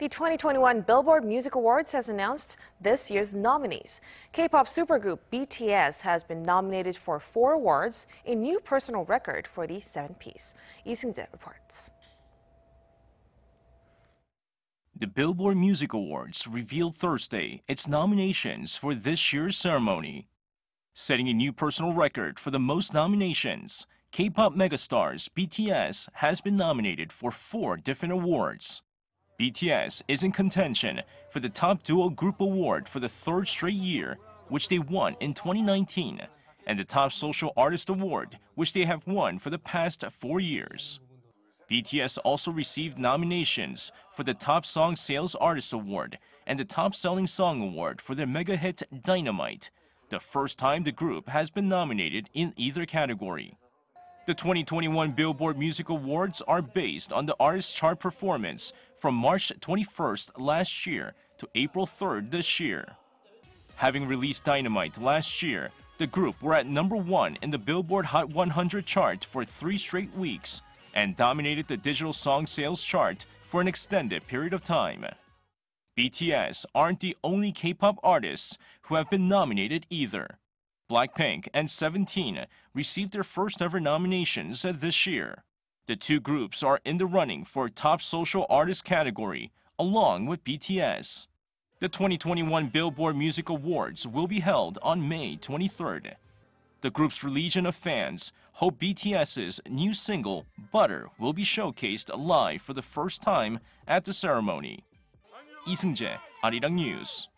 The 2021 Billboard Music Awards has announced this year's nominees. K-pop supergroup BTS has been nominated for four awards, a new personal record for the seven-piece. Lee Seung-jae reports. The Billboard Music Awards revealed Thursday its nominations for this year's ceremony. Setting a new personal record for the most nominations, K-pop megastars BTS has been nominated for four different awards. BTS is in contention for the Top Duo Group Award for the third straight year, which they won in 2019, and the Top Social Artist Award, which they have won for the past four years. BTS also received nominations for the Top Song Sales Artist Award and the Top Selling Song Award for their mega hit Dynamite, the first time the group has been nominated in either category. The 2021 Billboard Music Awards are based on the artist's chart performance from March 21st last year to April 3rd this year. Having released Dynamite last year, the group were at number one in the Billboard Hot 100 chart for three straight weeks and dominated the digital song sales chart for an extended period of time. BTS aren't the only K-pop artists who have been nominated either. Blackpink, and 17 received their first ever nominations this year. The two groups are in the running for top social artist category, along with BTS. The 2021 Billboard Music Awards will be held on May 23rd. The group's legion of fans hope BTS's new single, Butter, will be showcased live for the first time at the ceremony. Lee Seung-jae, Arirang News.